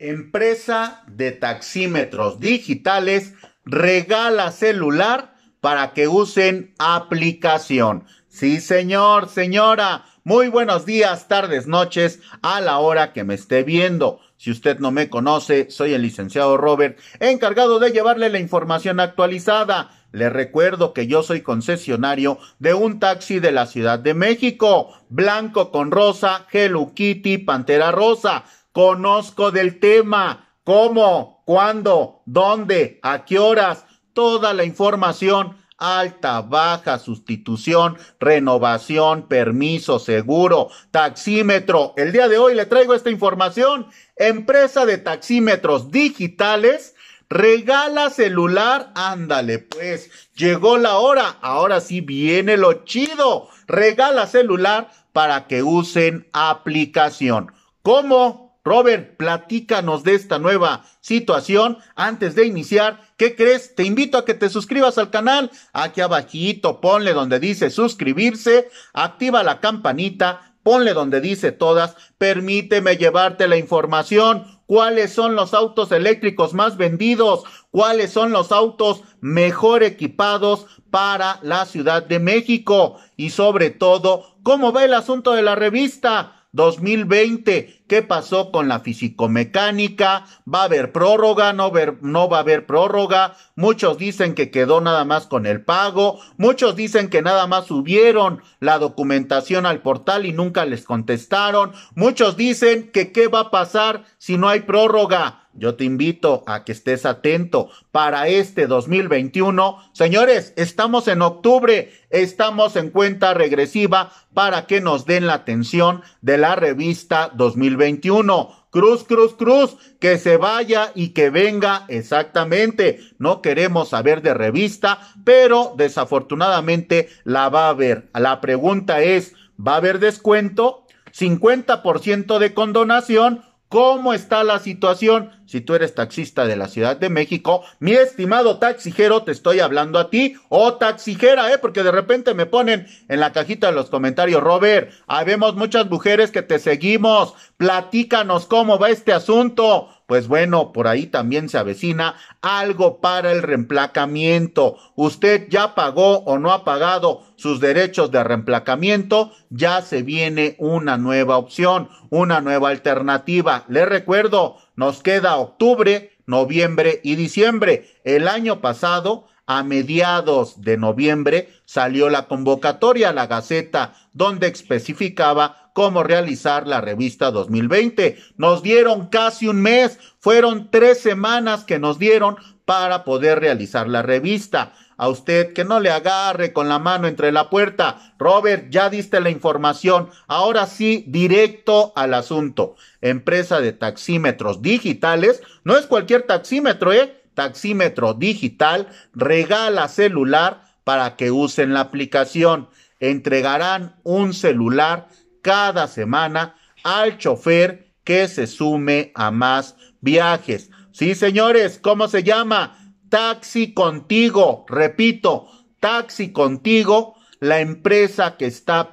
Empresa de taxímetros digitales regala celular para que usen aplicación. Sí, señor, señora. Muy buenos días, tardes, noches, a la hora que me esté viendo. Si usted no me conoce, soy el licenciado Robert, encargado de llevarle la información actualizada. Le recuerdo que yo soy concesionario de un taxi de la Ciudad de México, blanco con rosa, Hello Kitty, Pantera Rosa. Conozco del tema, cómo, cuándo, dónde, a qué horas, toda la información alta, baja, sustitución, renovación, permiso, seguro, taxímetro. El día de hoy le traigo esta información. Empresa de taxímetros digitales regala celular. Ándale, pues, llegó la hora. Ahora sí viene lo chido. Regala celular para que usen aplicación. ¿Cómo? Robert, platícanos de esta nueva situación. Antes de iniciar, ¿qué crees? Te invito a que te suscribas al canal. Aquí abajito, ponle donde dice suscribirse, activa la campanita, ponle donde dice todas. Permíteme llevarte la información. ¿Cuáles son los autos eléctricos más vendidos? ¿Cuáles son los autos mejor equipados para la Ciudad de México? Y sobre todo, ¿cómo va el asunto de la revista? 2020. ¿Qué pasó con la fisicomecánica? ¿Va a haber prórroga? ¿No, ¿No va a haber prórroga? Muchos dicen que quedó nada más con el pago. Muchos dicen que nada más subieron la documentación al portal y nunca les contestaron. Muchos dicen que qué va a pasar si no hay prórroga. Yo te invito a que estés atento para este 2021. Señores, estamos en octubre, estamos en cuenta regresiva para que nos den la atención de la revista 2021. Cruz, cruz, cruz, que se vaya y que venga exactamente. No queremos saber de revista, pero desafortunadamente la va a haber. La pregunta es, ¿va a haber descuento? 50% de condonación. ¿Cómo está la situación? Si tú eres taxista de la Ciudad de México, mi estimado taxijero, te estoy hablando a ti o oh taxijera, ¿eh? Porque de repente me ponen en la cajita de los comentarios, Robert, habemos muchas mujeres que te seguimos, platícanos cómo va este asunto. Pues bueno, por ahí también se avecina algo para el reemplacamiento. Usted ya pagó o no ha pagado sus derechos de reemplacamiento, ya se viene una nueva opción, una nueva alternativa. Le recuerdo, nos queda octubre, noviembre y diciembre. El año pasado, a mediados de noviembre, salió la convocatoria a la Gaceta, donde especificaba cómo realizar la revista 2020. Nos dieron casi un mes, fueron tres semanas que nos dieron para poder realizar la revista. A usted que no le agarre con la mano entre la puerta. Robert, ya diste la información. Ahora sí, directo al asunto. Empresa de taxímetros digitales. No es cualquier taxímetro, ¿eh? Taxímetro digital. Regala celular para que usen la aplicación. Entregarán un celular cada semana al chofer que se sume a más viajes. Sí, señores, ¿cómo se llama? Taxi Contigo, repito, Taxi Contigo, la empresa que está,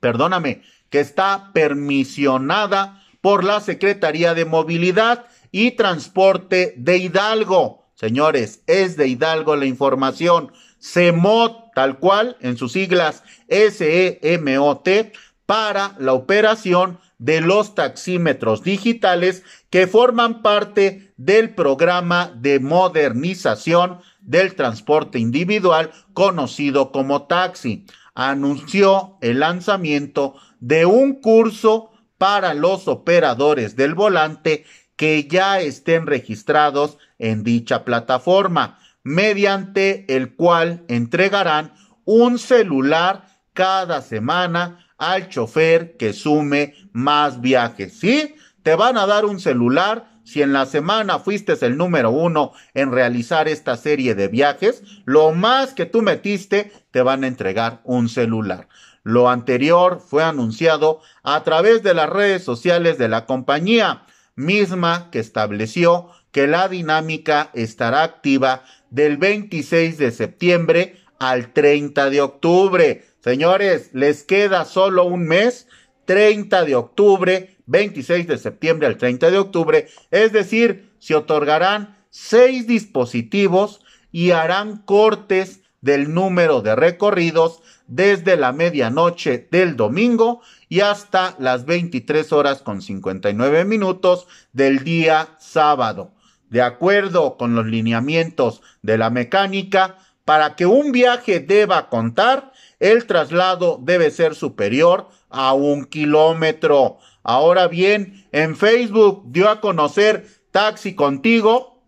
perdóname, que está permisionada por la Secretaría de Movilidad y Transporte de Hidalgo. Señores, es de Hidalgo la información. CEMOT, tal cual, en sus siglas S E M O T, para la operación de los taxímetros digitales que forman parte del programa de modernización del transporte individual conocido como taxi. Anunció el lanzamiento de un curso para los operadores del volante que ya estén registrados en dicha plataforma, mediante el cual entregarán un celular cada semana al chofer que sume más viajes. ¿Sí? Te van a dar un celular. Si en la semana fuiste el número uno en realizar esta serie de viajes, lo más que tú metiste, te van a entregar un celular. Lo anterior fue anunciado a través de las redes sociales de la compañía, misma que estableció que la dinámica estará activa del 26 de septiembre al 30 de octubre. Señores, les queda solo un mes, 30 de octubre, 26 de septiembre al 30 de octubre, es decir, se otorgarán seis dispositivos y harán cortes del número de recorridos desde la medianoche del domingo y hasta las 23 horas con 59 minutos del día sábado, de acuerdo con los lineamientos de la mecánica, para que un viaje deba contar el traslado debe ser superior a un kilómetro. Ahora bien, en Facebook dio a conocer Taxi Contigo.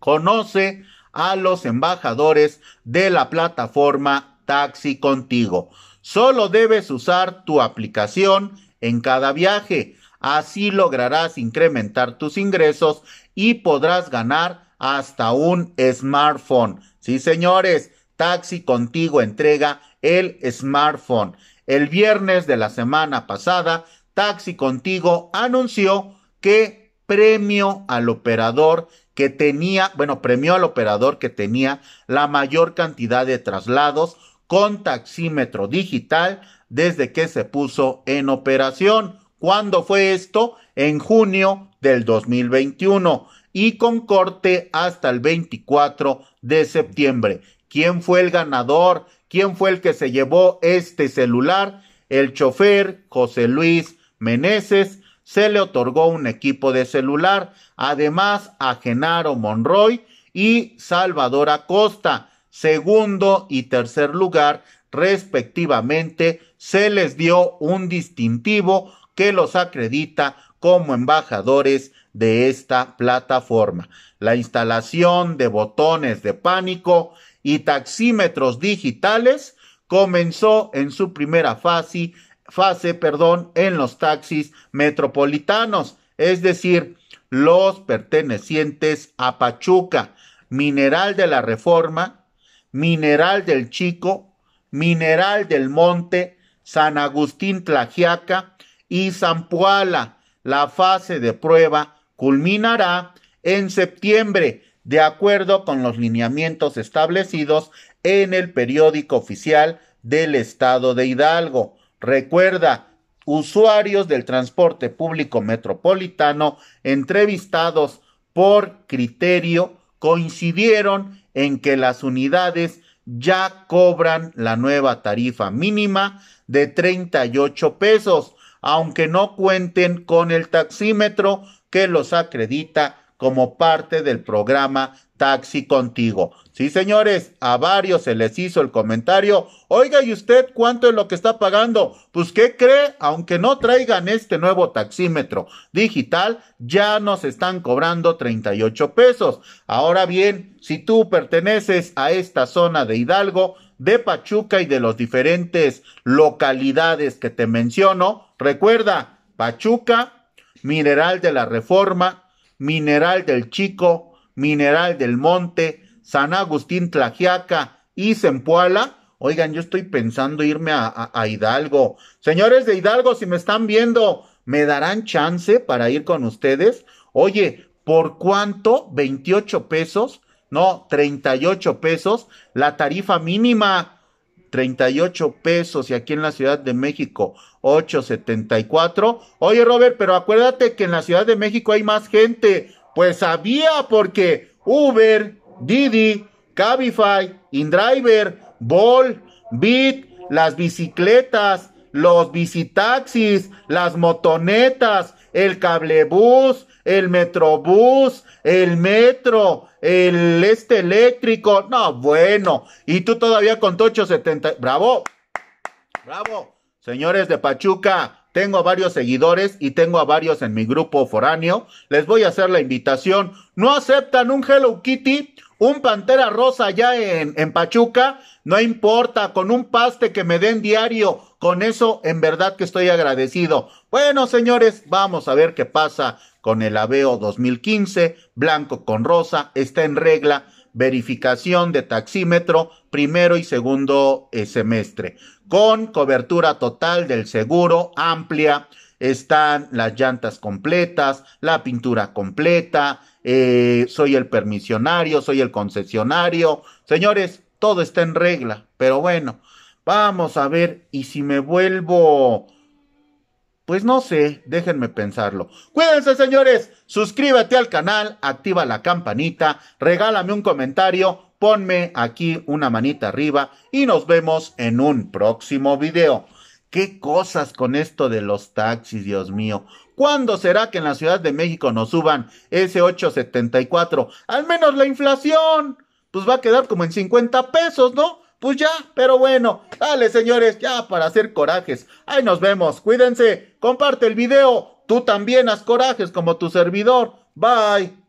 Conoce a los embajadores de la plataforma Taxi Contigo. Solo debes usar tu aplicación en cada viaje. Así lograrás incrementar tus ingresos y podrás ganar hasta un smartphone. Sí, señores, Taxi Contigo entrega el smartphone. El viernes de la semana pasada, Taxi Contigo anunció que premio al operador que tenía, bueno, premió al operador que tenía la mayor cantidad de traslados con taxímetro digital desde que se puso en operación. ¿Cuándo fue esto? En junio del 2021 y con corte hasta el 24 de septiembre. ¿Quién fue el ganador? ¿Quién fue el que se llevó este celular? El chofer José Luis Meneses se le otorgó un equipo de celular, además a Genaro Monroy y Salvador Acosta. Segundo y tercer lugar, respectivamente, se les dio un distintivo que los acredita como embajadores de esta plataforma. La instalación de botones de pánico y taxímetros digitales comenzó en su primera fase, fase perdón, en los taxis metropolitanos, es decir, los pertenecientes a Pachuca, Mineral de la Reforma, Mineral del Chico, Mineral del Monte, San Agustín Tlajiaca y Zampoala. La fase de prueba culminará en septiembre de acuerdo con los lineamientos establecidos en el periódico oficial del Estado de Hidalgo. Recuerda, usuarios del transporte público metropolitano entrevistados por criterio coincidieron en que las unidades ya cobran la nueva tarifa mínima de 38 pesos, aunque no cuenten con el taxímetro que los acredita como parte del programa Taxi Contigo. Sí, señores, a varios se les hizo el comentario, oiga, ¿y usted cuánto es lo que está pagando? Pues, ¿qué cree? Aunque no traigan este nuevo taxímetro digital, ya nos están cobrando 38 pesos. Ahora bien, si tú perteneces a esta zona de Hidalgo, de Pachuca y de las diferentes localidades que te menciono, recuerda, Pachuca, Mineral de la Reforma, Mineral del Chico, Mineral del Monte, San Agustín Tlajiaca y Cempoala. Oigan, yo estoy pensando irme a, a, Hidalgo. Señores de Hidalgo, si me están viendo, ¿me darán chance para ir con ustedes? Oye, ¿por cuánto? 28 pesos, no, 38 pesos, la tarifa mínima. 38 pesos y aquí en la Ciudad de México 874. Oye Robert, pero acuérdate que en la Ciudad de México hay más gente. Pues había porque Uber, Didi, Cabify, InDriver, Ball, Bit, las bicicletas, los bicitaxis, las motonetas, el cablebús, el metrobús, el metro, el este eléctrico. No, bueno. Y tú todavía con Tocho 70. Bravo. Bravo. Señores de Pachuca, tengo a varios seguidores y tengo a varios en mi grupo foráneo. Les voy a hacer la invitación. No aceptan un Hello Kitty, un Pantera Rosa ya en, en Pachuca. No importa, con un paste que me den diario. Con eso, en verdad que estoy agradecido. Bueno, señores, vamos a ver qué pasa con el AVEO 2015, blanco con rosa, está en regla, verificación de taxímetro primero y segundo eh, semestre, con cobertura total del seguro amplia, están las llantas completas, la pintura completa, eh, soy el permisionario, soy el concesionario, señores, todo está en regla, pero bueno, vamos a ver, y si me vuelvo pues no sé, déjenme pensarlo. Cuídense señores, suscríbete al canal, activa la campanita, regálame un comentario, ponme aquí una manita arriba y nos vemos en un próximo video. Qué cosas con esto de los taxis, Dios mío. ¿Cuándo será que en la Ciudad de México nos suban ese 874? Al menos la inflación. Pues va a quedar como en 50 pesos, ¿no? Pues ya, pero bueno, dale señores, ya para hacer corajes. Ahí nos vemos, cuídense, comparte el video, tú también haz corajes como tu servidor. Bye.